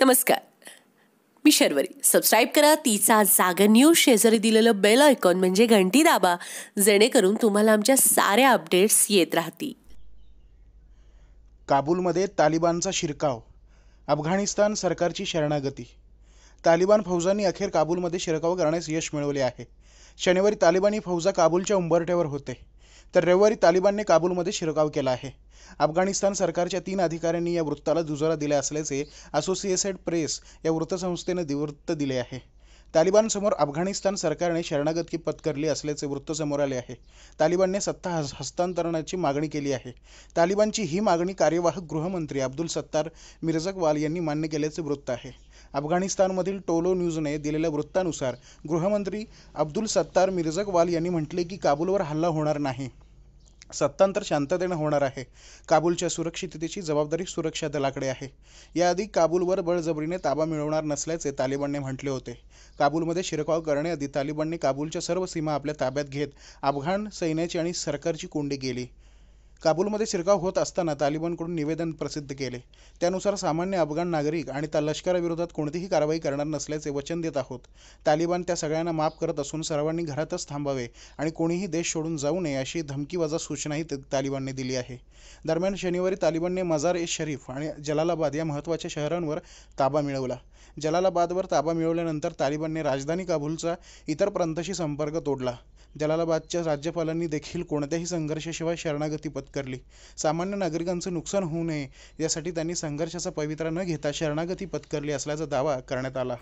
नमस्कार मी शर्वरी सबस्क्राईब करा तिचा जागा न्यूज शेजारी दिलेलं बेल आयकॉन म्हणजे घंटी दाबा जेणेकरून तुम्हाला आमच्या साऱ्या अपडेट्स येत राहतील काबूलमध्ये तालिबानचा शिरकाव अफगाणिस्तान सरकारची शरणागती तालिबान फौजांनी अखेर काबूलमध्ये शिरकाव करण्यास यश मिळवले आहे शनिवारी तालिबानी फौजा काबूलच्या उंबरठ्यावर होते तर रविवारी तालिबानने काबूलमध्ये शिरकाव केला आहे अफगाणिस्तान सरकारच्या तीन अधिकाऱ्यांनी या वृत्ताला दुजोरा दिला असल्याचे असोसिएटेड प्रेस या वृत्तसंस्थेनं वृत्त दिले आहे तालिबानसमोर अफगाणिस्तान सरकारने शरणागती पत्करली असल्याचे वृत्त समोर आले आहे तालिबानने सत्ता हस हस्तांतरणाची मागणी केली आहे तालिबानची ही मागणी कार्यवाहक गृहमंत्री अब्दुल सत्तार मिर्झकवाल यांनी मान्य केल्याचे वृत्त आहे अफगाणिस्तानमधील टोलो न्यूजने दिलेल्या वृत्तानुसार गृहमंत्री अब्दुल सत्तार मिर्झकवाल यांनी म्हटले की काबूलवर हल्ला होणार नाही सत्तांतर शांततेनं होणार आहे काबूलच्या सुरक्षिततेची जबाबदारी सुरक्षा दलाकडे आहे याआधी काबूलवर बळजबरीने ताबा मिळवणार नसल्याचे तालिबानने म्हटले होते काबूलमध्ये शिरकाव करण्याआधी तालिबानने काबूलच्या सर्व सीमा आपल्या ताब्यात घेत अफगाण सैन्याची आणि सरकारची कोंडी गेली काबूलमध्ये शिरकाव होत असताना तालिबानकडून निवेदन प्रसिद्ध केले त्यानुसार सामान्य अफगाण नागरिक आणि त्या लष्कराविरोधात कोणतीही कारवाई करणार नसल्याचे वचन देत आहोत तालिबान त्या सगळ्यांना माफ करत असून सर्वांनी घरातच थांबावे आणि कोणीही देश सोडून जाऊ नये अशी धमकीवाजा सूचनाही तालिबानने दिली आहे दरम्यान शनिवारी तालिबानने मजार ए शरीफ आणि जलालाबाद या महत्त्वाच्या शहरांवर ताबा मिळवला जलालाबादवर ताबा मिळवल्यानंतर तालिबानने राजधानी काबूलचा इतर प्रांताशी संपर्क तोडला जलालाबादच्या राज्यपालांनी देखील कोणत्याही संघर्षाशिवाय शरणागती पत्करली सामान्य नागरिकांचं नुकसान होऊ नये यासाठी त्यांनी संघर्षाचा पवित्रा न घेता शरणागती पत्करली असल्याचा दावा करण्यात आला